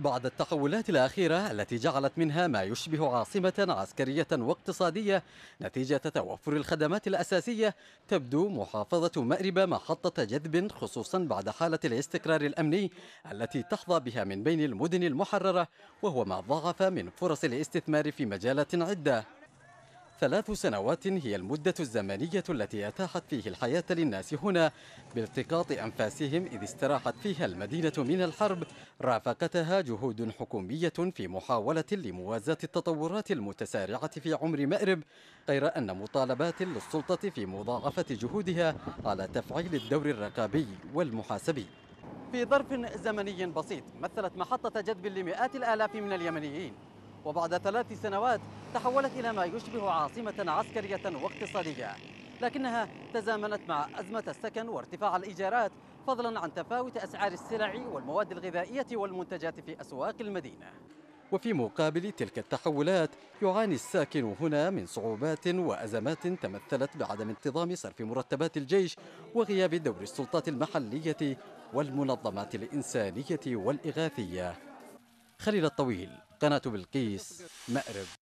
بعد التحولات الأخيرة التي جعلت منها ما يشبه عاصمة عسكرية واقتصادية نتيجة توفر الخدمات الأساسية تبدو محافظة مأرب محطة جذب خصوصا بعد حالة الاستقرار الأمني التي تحظى بها من بين المدن المحررة وهو ما ضاعف من فرص الاستثمار في مجالات عدة ثلاث سنوات هي المدة الزمنية التي أتاحت فيه الحياة للناس هنا بالتقاط أنفاسهم إذ استراحت فيها المدينة من الحرب رافقتها جهود حكومية في محاولة لموازاة التطورات المتسارعة في عمر مأرب غير أن مطالبات للسلطة في مضاعفة جهودها على تفعيل الدور الرقابي والمحاسبي في ظرف زمني بسيط مثلت محطة جذب لمئات الآلاف من اليمنيين وبعد ثلاث سنوات تحولت إلى ما يشبه عاصمة عسكرية واقتصادية لكنها تزامنت مع أزمة السكن وارتفاع الإيجارات فضلا عن تفاوت أسعار السلع والمواد الغذائية والمنتجات في أسواق المدينة وفي مقابل تلك التحولات يعاني الساكن هنا من صعوبات وأزمات تمثلت بعدم انتظام صرف مرتبات الجيش وغياب دور السلطات المحلية والمنظمات الإنسانية والإغاثية خليل الطويل قناة بلقيس مأرب